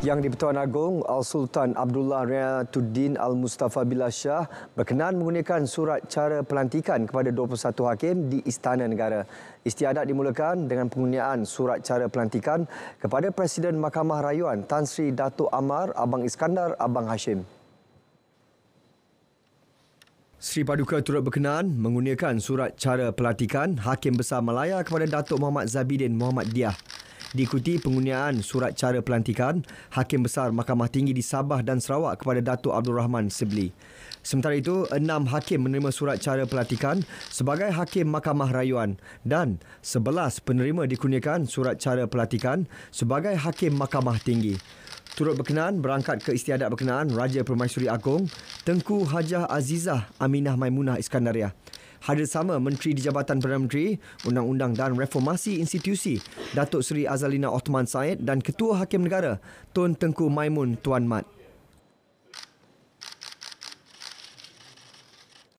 Yang di-Pertuan Agong Al-Sultan Abdullah Riyatuddin Al-Mustafa Billah Shah berkenan menggunakan surat cara pelantikan kepada 21 hakim di Istana Negara. Istiadat dimulakan dengan pengundian surat cara pelantikan kepada Presiden Mahkamah Rayuan Tan Sri Dato' Amar Abang Iskandar Abang Hashim. Sri Paduka turut berkenan menggunakan surat cara pelantikan Hakim Besar Malaya kepada Datuk Muhammad Zabidin Muhammad Diah diikuti pengundian surat cara pelantikan Hakim Besar Mahkamah Tinggi di Sabah dan Sarawak kepada Datuk Abdul Rahman Sebli. Sementara itu, enam hakim menerima surat cara pelantikan sebagai Hakim Mahkamah Rayuan dan sebelas penerima dikurniakan surat cara pelantikan sebagai Hakim Mahkamah Tinggi. Turut berkenaan berangkat ke istiadat berkenaan Raja Permaisuri Agong Tengku Hajah Azizah Aminah Maimunah Iskandariah hadir sama Menteri di Jabatan Perdana Menteri, Undang-Undang dan Reformasi Institusi, Datuk Seri Azalina Othman Said dan Ketua Hakim Negara, Tun Tengku Maimun Tuan Mat.